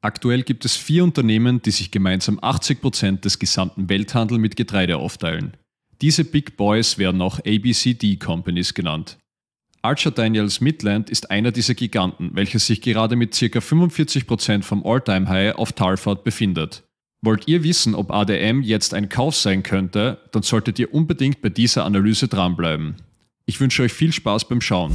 Aktuell gibt es vier Unternehmen, die sich gemeinsam 80% Prozent des gesamten Welthandels mit Getreide aufteilen. Diese Big Boys werden auch ABCD Companies genannt. Archer Daniels Midland ist einer dieser Giganten, welcher sich gerade mit ca. 45% vom All-Time-High auf Talfahrt befindet. Wollt ihr wissen, ob ADM jetzt ein Kauf sein könnte, dann solltet ihr unbedingt bei dieser Analyse dranbleiben. Ich wünsche euch viel Spaß beim Schauen.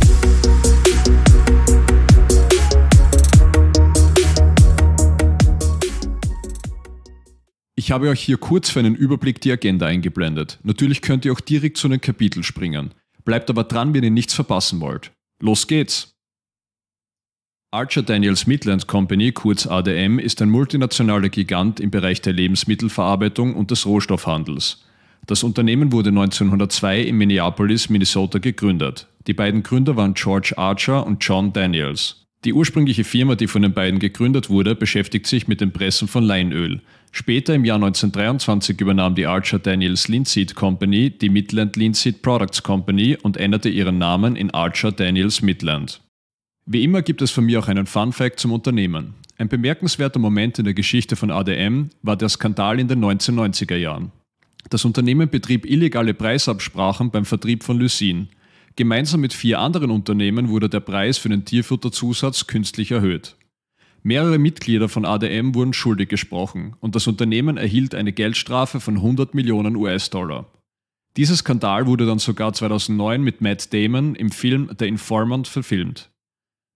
Ich habe euch hier kurz für einen Überblick die Agenda eingeblendet. Natürlich könnt ihr auch direkt zu den Kapiteln springen. Bleibt aber dran, wenn ihr nichts verpassen wollt. Los geht's! Archer Daniels Midland Company, kurz ADM, ist ein multinationaler Gigant im Bereich der Lebensmittelverarbeitung und des Rohstoffhandels. Das Unternehmen wurde 1902 in Minneapolis, Minnesota gegründet. Die beiden Gründer waren George Archer und John Daniels. Die ursprüngliche Firma, die von den beiden gegründet wurde, beschäftigt sich mit dem Pressen von Leinöl. Später im Jahr 1923 übernahm die Archer Daniels Linseed Company die Midland Linseed Products Company und änderte ihren Namen in Archer Daniels Midland. Wie immer gibt es von mir auch einen Fun Fact zum Unternehmen. Ein bemerkenswerter Moment in der Geschichte von ADM war der Skandal in den 1990er Jahren. Das Unternehmen betrieb illegale Preisabsprachen beim Vertrieb von Lysin. Gemeinsam mit vier anderen Unternehmen wurde der Preis für den Tierfutterzusatz künstlich erhöht. Mehrere Mitglieder von ADM wurden schuldig gesprochen und das Unternehmen erhielt eine Geldstrafe von 100 Millionen US-Dollar. Dieser Skandal wurde dann sogar 2009 mit Matt Damon im Film The Informant verfilmt.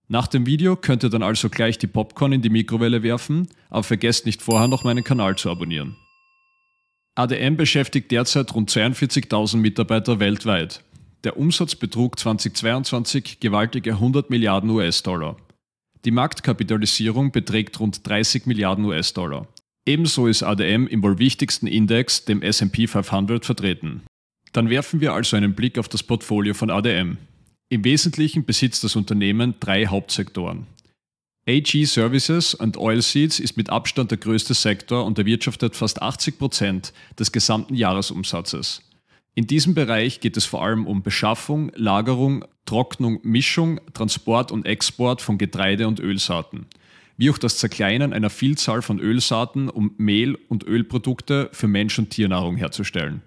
Nach dem Video könnt ihr dann also gleich die Popcorn in die Mikrowelle werfen, aber vergesst nicht vorher noch meinen Kanal zu abonnieren. ADM beschäftigt derzeit rund 42.000 Mitarbeiter weltweit. Der Umsatz betrug 2022 gewaltige 100 Milliarden US-Dollar. Die Marktkapitalisierung beträgt rund 30 Milliarden US-Dollar. Ebenso ist ADM im wohl wichtigsten Index, dem SP 500, vertreten. Dann werfen wir also einen Blick auf das Portfolio von ADM. Im Wesentlichen besitzt das Unternehmen drei Hauptsektoren. AG Services und Oilseeds ist mit Abstand der größte Sektor und erwirtschaftet fast 80 Prozent des gesamten Jahresumsatzes. In diesem Bereich geht es vor allem um Beschaffung, Lagerung, Trocknung, Mischung, Transport und Export von Getreide- und Ölsaaten, wie auch das Zerkleinern einer Vielzahl von Ölsaaten, um Mehl- und Ölprodukte für Mensch- und Tiernahrung herzustellen.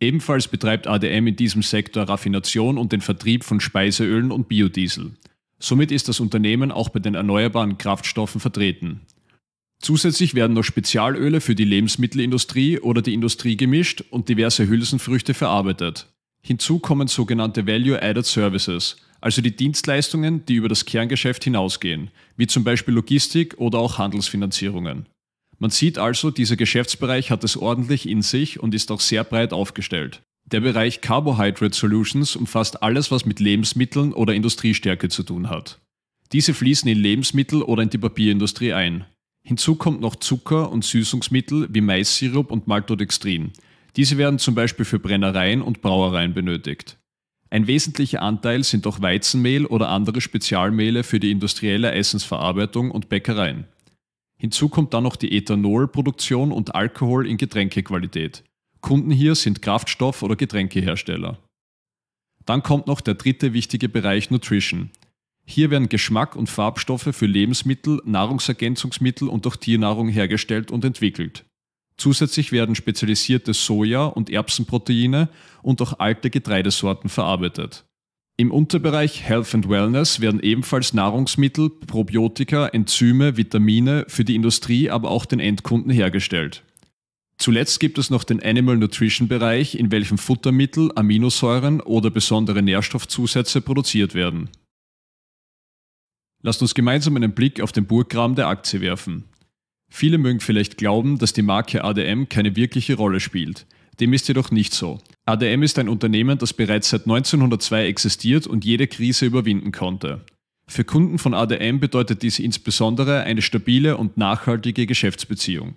Ebenfalls betreibt ADM in diesem Sektor Raffination und den Vertrieb von Speiseölen und Biodiesel. Somit ist das Unternehmen auch bei den erneuerbaren Kraftstoffen vertreten. Zusätzlich werden noch Spezialöle für die Lebensmittelindustrie oder die Industrie gemischt und diverse Hülsenfrüchte verarbeitet. Hinzu kommen sogenannte Value-Added Services, also die Dienstleistungen, die über das Kerngeschäft hinausgehen, wie zum Beispiel Logistik oder auch Handelsfinanzierungen. Man sieht also, dieser Geschäftsbereich hat es ordentlich in sich und ist auch sehr breit aufgestellt. Der Bereich Carbohydrate Solutions umfasst alles, was mit Lebensmitteln oder Industriestärke zu tun hat. Diese fließen in Lebensmittel oder in die Papierindustrie ein. Hinzu kommt noch Zucker und Süßungsmittel wie Maissirup und Maltodextrin, diese werden zum Beispiel für Brennereien und Brauereien benötigt. Ein wesentlicher Anteil sind auch Weizenmehl oder andere Spezialmehle für die industrielle Essensverarbeitung und Bäckereien. Hinzu kommt dann noch die Ethanolproduktion und Alkohol in Getränkequalität. Kunden hier sind Kraftstoff- oder Getränkehersteller. Dann kommt noch der dritte wichtige Bereich Nutrition. Hier werden Geschmack und Farbstoffe für Lebensmittel, Nahrungsergänzungsmittel und auch Tiernahrung hergestellt und entwickelt. Zusätzlich werden spezialisierte Soja- und Erbsenproteine und auch alte Getreidesorten verarbeitet. Im Unterbereich Health and Wellness werden ebenfalls Nahrungsmittel, Probiotika, Enzyme, Vitamine für die Industrie, aber auch den Endkunden hergestellt. Zuletzt gibt es noch den Animal Nutrition Bereich, in welchem Futtermittel, Aminosäuren oder besondere Nährstoffzusätze produziert werden. Lasst uns gemeinsam einen Blick auf den Burggraben der Aktie werfen. Viele mögen vielleicht glauben, dass die Marke ADM keine wirkliche Rolle spielt. Dem ist jedoch nicht so. ADM ist ein Unternehmen, das bereits seit 1902 existiert und jede Krise überwinden konnte. Für Kunden von ADM bedeutet dies insbesondere eine stabile und nachhaltige Geschäftsbeziehung.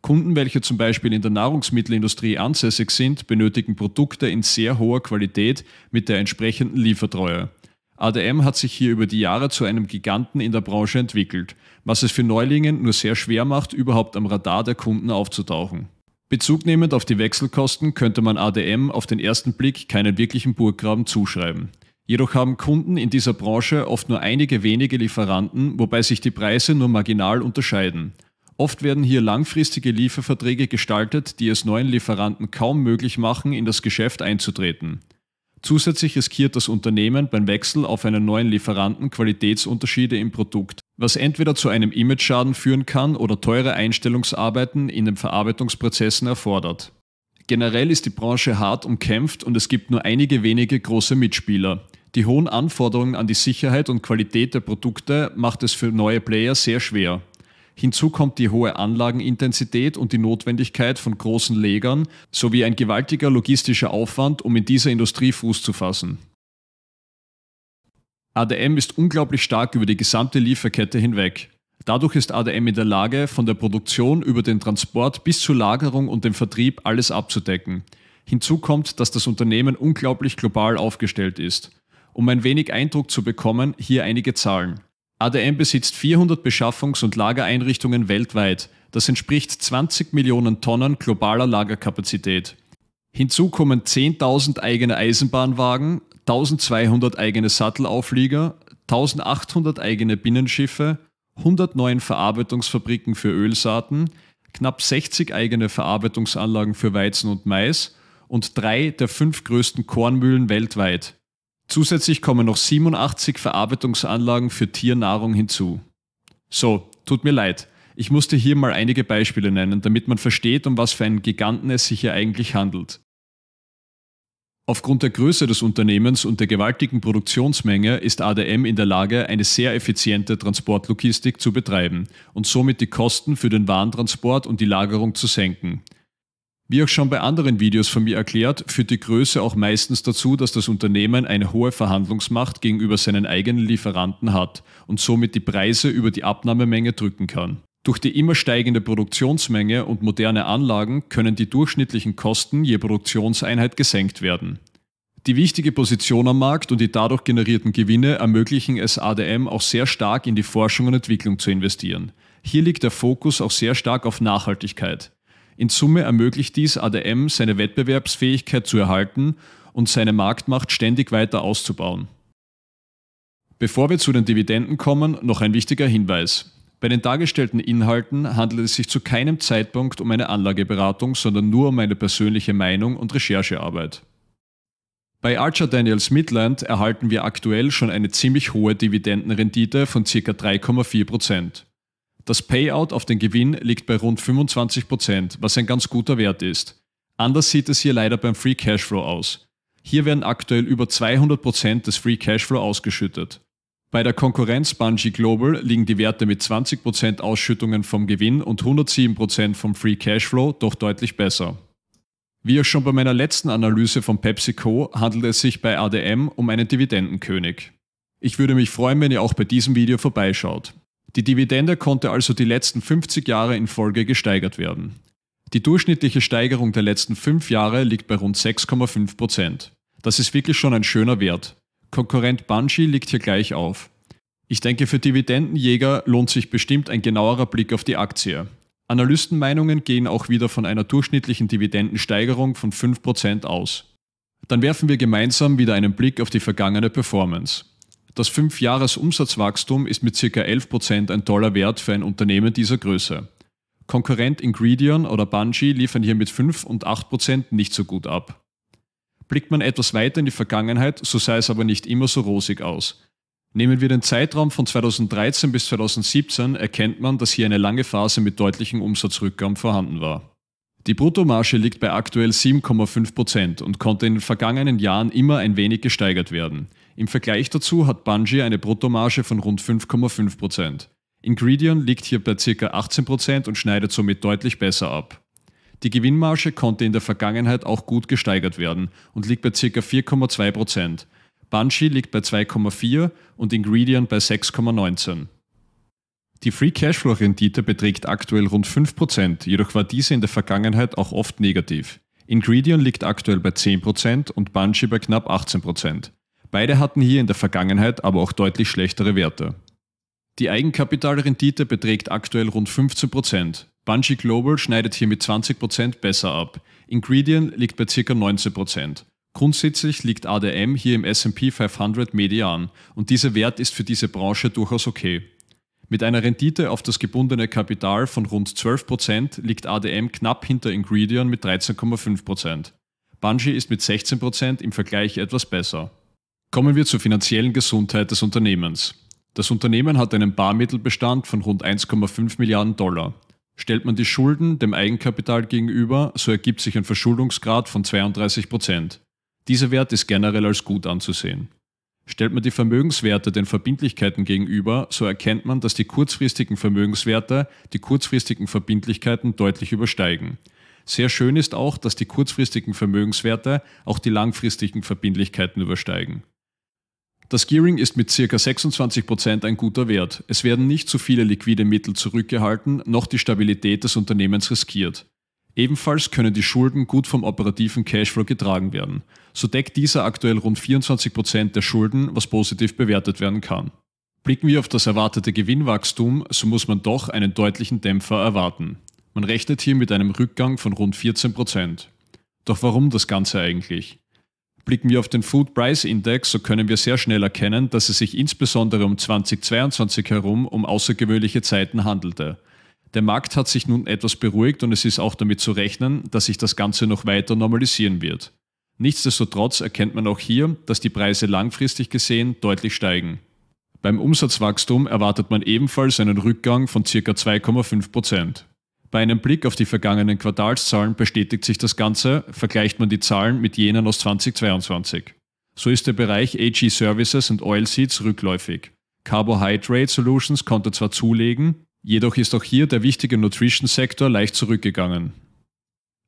Kunden, welche zum Beispiel in der Nahrungsmittelindustrie ansässig sind, benötigen Produkte in sehr hoher Qualität mit der entsprechenden Liefertreue. ADM hat sich hier über die Jahre zu einem Giganten in der Branche entwickelt, was es für Neulingen nur sehr schwer macht, überhaupt am Radar der Kunden aufzutauchen. Bezugnehmend auf die Wechselkosten könnte man ADM auf den ersten Blick keinen wirklichen Burggraben zuschreiben. Jedoch haben Kunden in dieser Branche oft nur einige wenige Lieferanten, wobei sich die Preise nur marginal unterscheiden. Oft werden hier langfristige Lieferverträge gestaltet, die es neuen Lieferanten kaum möglich machen, in das Geschäft einzutreten. Zusätzlich riskiert das Unternehmen beim Wechsel auf einen neuen Lieferanten Qualitätsunterschiede im Produkt, was entweder zu einem Imageschaden führen kann oder teure Einstellungsarbeiten in den Verarbeitungsprozessen erfordert. Generell ist die Branche hart umkämpft und es gibt nur einige wenige große Mitspieler. Die hohen Anforderungen an die Sicherheit und Qualität der Produkte macht es für neue Player sehr schwer. Hinzu kommt die hohe Anlagenintensität und die Notwendigkeit von großen Legern sowie ein gewaltiger logistischer Aufwand, um in dieser Industrie Fuß zu fassen. ADM ist unglaublich stark über die gesamte Lieferkette hinweg. Dadurch ist ADM in der Lage, von der Produktion über den Transport bis zur Lagerung und dem Vertrieb alles abzudecken. Hinzu kommt, dass das Unternehmen unglaublich global aufgestellt ist. Um ein wenig Eindruck zu bekommen, hier einige Zahlen. ADM besitzt 400 Beschaffungs- und Lagereinrichtungen weltweit. Das entspricht 20 Millionen Tonnen globaler Lagerkapazität. Hinzu kommen 10.000 eigene Eisenbahnwagen, 1200 eigene Sattelauflieger, 1800 eigene Binnenschiffe, 109 Verarbeitungsfabriken für Ölsaaten, knapp 60 eigene Verarbeitungsanlagen für Weizen und Mais und drei der fünf größten Kornmühlen weltweit. Zusätzlich kommen noch 87 Verarbeitungsanlagen für Tiernahrung hinzu. So, tut mir leid. Ich musste hier mal einige Beispiele nennen, damit man versteht, um was für einen Giganten es sich hier eigentlich handelt. Aufgrund der Größe des Unternehmens und der gewaltigen Produktionsmenge ist ADM in der Lage, eine sehr effiziente Transportlogistik zu betreiben und somit die Kosten für den Warentransport und die Lagerung zu senken. Wie auch schon bei anderen Videos von mir erklärt, führt die Größe auch meistens dazu, dass das Unternehmen eine hohe Verhandlungsmacht gegenüber seinen eigenen Lieferanten hat und somit die Preise über die Abnahmemenge drücken kann. Durch die immer steigende Produktionsmenge und moderne Anlagen können die durchschnittlichen Kosten je Produktionseinheit gesenkt werden. Die wichtige Position am Markt und die dadurch generierten Gewinne ermöglichen es ADM auch sehr stark in die Forschung und Entwicklung zu investieren. Hier liegt der Fokus auch sehr stark auf Nachhaltigkeit. In Summe ermöglicht dies ADM, seine Wettbewerbsfähigkeit zu erhalten und seine Marktmacht ständig weiter auszubauen. Bevor wir zu den Dividenden kommen, noch ein wichtiger Hinweis. Bei den dargestellten Inhalten handelt es sich zu keinem Zeitpunkt um eine Anlageberatung, sondern nur um eine persönliche Meinung und Recherchearbeit. Bei Archer Daniels Midland erhalten wir aktuell schon eine ziemlich hohe Dividendenrendite von ca. 3,4%. Das Payout auf den Gewinn liegt bei rund 25%, was ein ganz guter Wert ist. Anders sieht es hier leider beim Free Cashflow aus. Hier werden aktuell über 200% des Free Cashflow ausgeschüttet. Bei der Konkurrenz Bungie Global liegen die Werte mit 20% Ausschüttungen vom Gewinn und 107% vom Free Cashflow doch deutlich besser. Wie auch schon bei meiner letzten Analyse von PepsiCo handelt es sich bei ADM um einen Dividendenkönig. Ich würde mich freuen, wenn ihr auch bei diesem Video vorbeischaut. Die Dividende konnte also die letzten 50 Jahre in Folge gesteigert werden. Die durchschnittliche Steigerung der letzten 5 Jahre liegt bei rund 6,5 Prozent. Das ist wirklich schon ein schöner Wert. Konkurrent Bungie liegt hier gleich auf. Ich denke, für Dividendenjäger lohnt sich bestimmt ein genauerer Blick auf die Aktie. Analystenmeinungen gehen auch wieder von einer durchschnittlichen Dividendensteigerung von 5% aus. Dann werfen wir gemeinsam wieder einen Blick auf die vergangene Performance. Das 5-Jahres-Umsatzwachstum ist mit ca. 11% ein toller Wert für ein Unternehmen dieser Größe. Konkurrent Ingredion oder Bungie liefern hier mit 5 und 8% nicht so gut ab. Blickt man etwas weiter in die Vergangenheit, so sah es aber nicht immer so rosig aus. Nehmen wir den Zeitraum von 2013 bis 2017, erkennt man, dass hier eine lange Phase mit deutlichem Umsatzrückgang vorhanden war. Die Bruttomarge liegt bei aktuell 7,5 Prozent und konnte in den vergangenen Jahren immer ein wenig gesteigert werden. Im Vergleich dazu hat Bungie eine Bruttomarge von rund 5,5 Prozent. Ingredion liegt hier bei ca. 18 Prozent und schneidet somit deutlich besser ab. Die Gewinnmarge konnte in der Vergangenheit auch gut gesteigert werden und liegt bei ca. 4,2 Prozent. Bungie liegt bei 2,4 und Ingredient bei 6,19. Die Free Cashflow-Rendite beträgt aktuell rund 5%, jedoch war diese in der Vergangenheit auch oft negativ. Ingredion liegt aktuell bei 10% und Bungie bei knapp 18%. Beide hatten hier in der Vergangenheit aber auch deutlich schlechtere Werte. Die Eigenkapitalrendite beträgt aktuell rund 15%. Bungie Global schneidet hier mit 20% besser ab. Ingredient liegt bei ca. 19%. Grundsätzlich liegt ADM hier im SP 500 median und dieser Wert ist für diese Branche durchaus okay. Mit einer Rendite auf das gebundene Kapital von rund 12% liegt ADM knapp hinter Ingredion mit 13,5%. Bungie ist mit 16% im Vergleich etwas besser. Kommen wir zur finanziellen Gesundheit des Unternehmens. Das Unternehmen hat einen Barmittelbestand von rund 1,5 Milliarden Dollar. Stellt man die Schulden dem Eigenkapital gegenüber, so ergibt sich ein Verschuldungsgrad von 32%. Dieser Wert ist generell als gut anzusehen. Stellt man die Vermögenswerte den Verbindlichkeiten gegenüber, so erkennt man, dass die kurzfristigen Vermögenswerte die kurzfristigen Verbindlichkeiten deutlich übersteigen. Sehr schön ist auch, dass die kurzfristigen Vermögenswerte auch die langfristigen Verbindlichkeiten übersteigen. Das Gearing ist mit ca. 26% Prozent ein guter Wert. Es werden nicht zu viele liquide Mittel zurückgehalten, noch die Stabilität des Unternehmens riskiert. Ebenfalls können die Schulden gut vom operativen Cashflow getragen werden. So deckt dieser aktuell rund 24% der Schulden, was positiv bewertet werden kann. Blicken wir auf das erwartete Gewinnwachstum, so muss man doch einen deutlichen Dämpfer erwarten. Man rechnet hier mit einem Rückgang von rund 14%. Doch warum das Ganze eigentlich? Blicken wir auf den Food Price Index, so können wir sehr schnell erkennen, dass es sich insbesondere um 2022 herum um außergewöhnliche Zeiten handelte. Der Markt hat sich nun etwas beruhigt und es ist auch damit zu rechnen, dass sich das Ganze noch weiter normalisieren wird. Nichtsdestotrotz erkennt man auch hier, dass die Preise langfristig gesehen deutlich steigen. Beim Umsatzwachstum erwartet man ebenfalls einen Rückgang von ca. 2,5%. Bei einem Blick auf die vergangenen Quartalszahlen bestätigt sich das Ganze, vergleicht man die Zahlen mit jenen aus 2022. So ist der Bereich AG Services und Oilseeds rückläufig. Carbohydrate Solutions konnte zwar zulegen, Jedoch ist auch hier der wichtige Nutrition-Sektor leicht zurückgegangen.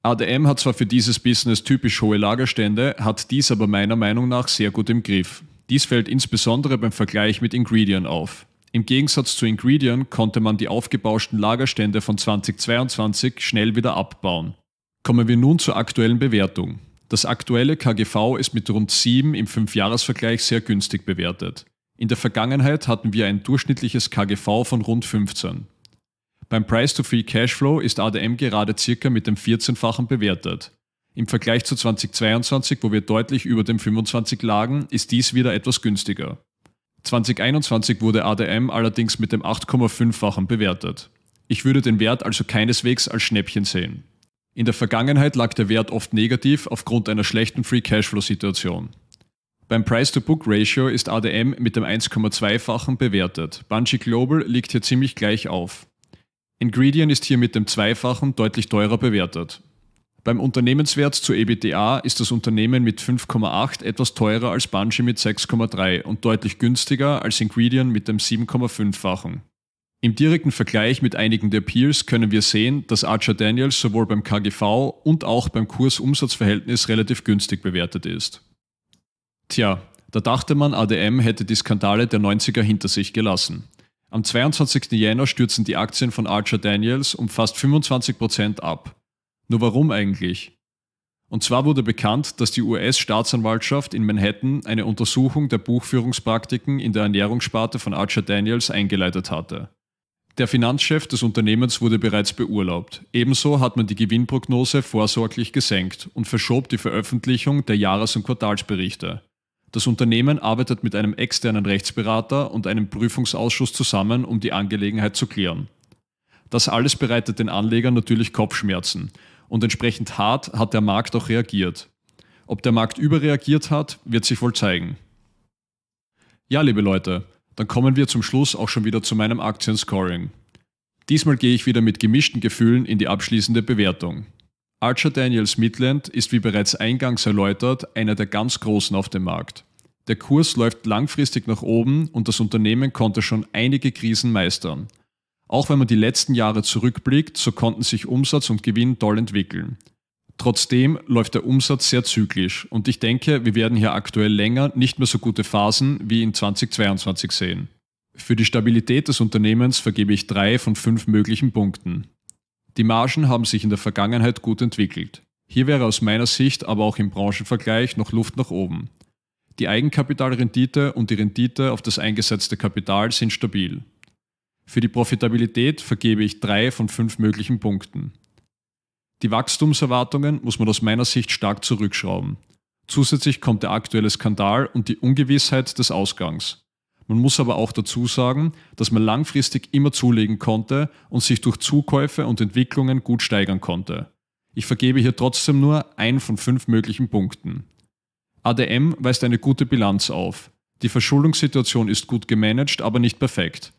ADM hat zwar für dieses Business typisch hohe Lagerstände, hat dies aber meiner Meinung nach sehr gut im Griff. Dies fällt insbesondere beim Vergleich mit Ingredient auf. Im Gegensatz zu Ingredient konnte man die aufgebauschten Lagerstände von 2022 schnell wieder abbauen. Kommen wir nun zur aktuellen Bewertung. Das aktuelle KGV ist mit rund 7 im 5-Jahres-Vergleich sehr günstig bewertet. In der Vergangenheit hatten wir ein durchschnittliches KGV von rund 15. Beim Price to Free Cashflow ist ADM gerade circa mit dem 14-fachen bewertet. Im Vergleich zu 2022, wo wir deutlich über dem 25 lagen, ist dies wieder etwas günstiger. 2021 wurde ADM allerdings mit dem 8,5-fachen bewertet. Ich würde den Wert also keineswegs als Schnäppchen sehen. In der Vergangenheit lag der Wert oft negativ aufgrund einer schlechten Free Cashflow-Situation. Beim Price-to-Book-Ratio ist ADM mit dem 1,2-fachen bewertet. Bungie Global liegt hier ziemlich gleich auf. Ingredient ist hier mit dem Zweifachen deutlich teurer bewertet. Beim Unternehmenswert zu EBTA ist das Unternehmen mit 5,8 etwas teurer als Bungie mit 6,3 und deutlich günstiger als Ingredient mit dem 7,5-fachen. Im direkten Vergleich mit einigen der Peers können wir sehen, dass Archer Daniels sowohl beim KGV und auch beim Kursumsatzverhältnis relativ günstig bewertet ist. Tja, da dachte man, ADM hätte die Skandale der 90er hinter sich gelassen. Am 22. Jänner stürzen die Aktien von Archer Daniels um fast 25% Prozent ab. Nur warum eigentlich? Und zwar wurde bekannt, dass die US-Staatsanwaltschaft in Manhattan eine Untersuchung der Buchführungspraktiken in der Ernährungssparte von Archer Daniels eingeleitet hatte. Der Finanzchef des Unternehmens wurde bereits beurlaubt. Ebenso hat man die Gewinnprognose vorsorglich gesenkt und verschob die Veröffentlichung der Jahres- und Quartalsberichte. Das Unternehmen arbeitet mit einem externen Rechtsberater und einem Prüfungsausschuss zusammen, um die Angelegenheit zu klären. Das alles bereitet den Anlegern natürlich Kopfschmerzen und entsprechend hart hat der Markt auch reagiert. Ob der Markt überreagiert hat, wird sich wohl zeigen. Ja, liebe Leute, dann kommen wir zum Schluss auch schon wieder zu meinem Aktienscoring. Diesmal gehe ich wieder mit gemischten Gefühlen in die abschließende Bewertung. Archer Daniels Midland ist wie bereits eingangs erläutert einer der ganz großen auf dem Markt. Der Kurs läuft langfristig nach oben und das Unternehmen konnte schon einige Krisen meistern. Auch wenn man die letzten Jahre zurückblickt, so konnten sich Umsatz und Gewinn toll entwickeln. Trotzdem läuft der Umsatz sehr zyklisch und ich denke, wir werden hier aktuell länger nicht mehr so gute Phasen wie in 2022 sehen. Für die Stabilität des Unternehmens vergebe ich drei von fünf möglichen Punkten. Die Margen haben sich in der Vergangenheit gut entwickelt. Hier wäre aus meiner Sicht aber auch im Branchenvergleich noch Luft nach oben. Die Eigenkapitalrendite und die Rendite auf das eingesetzte Kapital sind stabil. Für die Profitabilität vergebe ich drei von fünf möglichen Punkten. Die Wachstumserwartungen muss man aus meiner Sicht stark zurückschrauben. Zusätzlich kommt der aktuelle Skandal und die Ungewissheit des Ausgangs. Man muss aber auch dazu sagen, dass man langfristig immer zulegen konnte und sich durch Zukäufe und Entwicklungen gut steigern konnte. Ich vergebe hier trotzdem nur ein von fünf möglichen Punkten. ADM weist eine gute Bilanz auf. Die Verschuldungssituation ist gut gemanagt, aber nicht perfekt.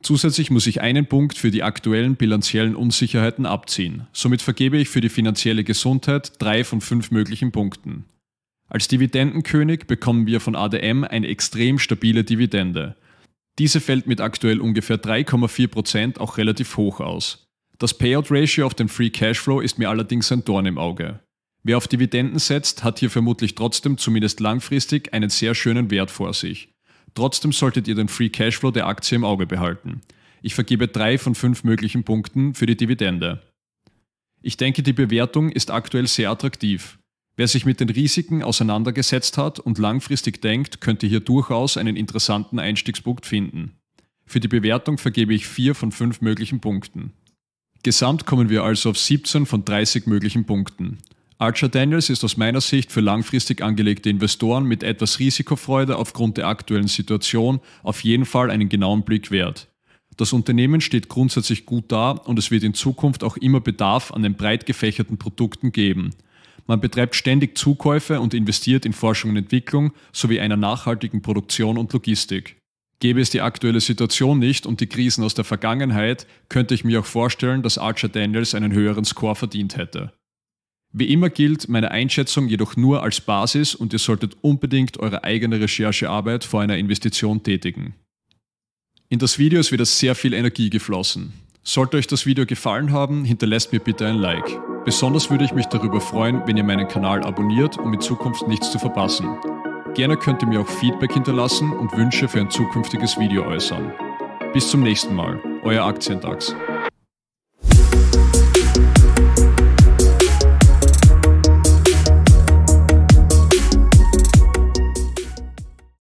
Zusätzlich muss ich einen Punkt für die aktuellen bilanziellen Unsicherheiten abziehen. Somit vergebe ich für die finanzielle Gesundheit drei von fünf möglichen Punkten. Als Dividendenkönig bekommen wir von ADM eine extrem stabile Dividende. Diese fällt mit aktuell ungefähr 3,4% auch relativ hoch aus. Das Payout Ratio auf den Free Cashflow ist mir allerdings ein Dorn im Auge. Wer auf Dividenden setzt, hat hier vermutlich trotzdem zumindest langfristig einen sehr schönen Wert vor sich. Trotzdem solltet ihr den Free Cashflow der Aktie im Auge behalten. Ich vergebe drei von fünf möglichen Punkten für die Dividende. Ich denke, die Bewertung ist aktuell sehr attraktiv. Wer sich mit den Risiken auseinandergesetzt hat und langfristig denkt, könnte hier durchaus einen interessanten Einstiegspunkt finden. Für die Bewertung vergebe ich 4 von 5 möglichen Punkten. Gesamt kommen wir also auf 17 von 30 möglichen Punkten. Archer Daniels ist aus meiner Sicht für langfristig angelegte Investoren mit etwas Risikofreude aufgrund der aktuellen Situation auf jeden Fall einen genauen Blick wert. Das Unternehmen steht grundsätzlich gut da und es wird in Zukunft auch immer Bedarf an den breit gefächerten Produkten geben – man betreibt ständig Zukäufe und investiert in Forschung und Entwicklung sowie einer nachhaltigen Produktion und Logistik. Gäbe es die aktuelle Situation nicht und die Krisen aus der Vergangenheit, könnte ich mir auch vorstellen, dass Archer Daniels einen höheren Score verdient hätte. Wie immer gilt meine Einschätzung jedoch nur als Basis und ihr solltet unbedingt eure eigene Recherchearbeit vor einer Investition tätigen. In das Video ist wieder sehr viel Energie geflossen. Sollte euch das Video gefallen haben, hinterlasst mir bitte ein Like. Besonders würde ich mich darüber freuen, wenn ihr meinen Kanal abonniert, um in Zukunft nichts zu verpassen. Gerne könnt ihr mir auch Feedback hinterlassen und Wünsche für ein zukünftiges Video äußern. Bis zum nächsten Mal, euer Aktiendax.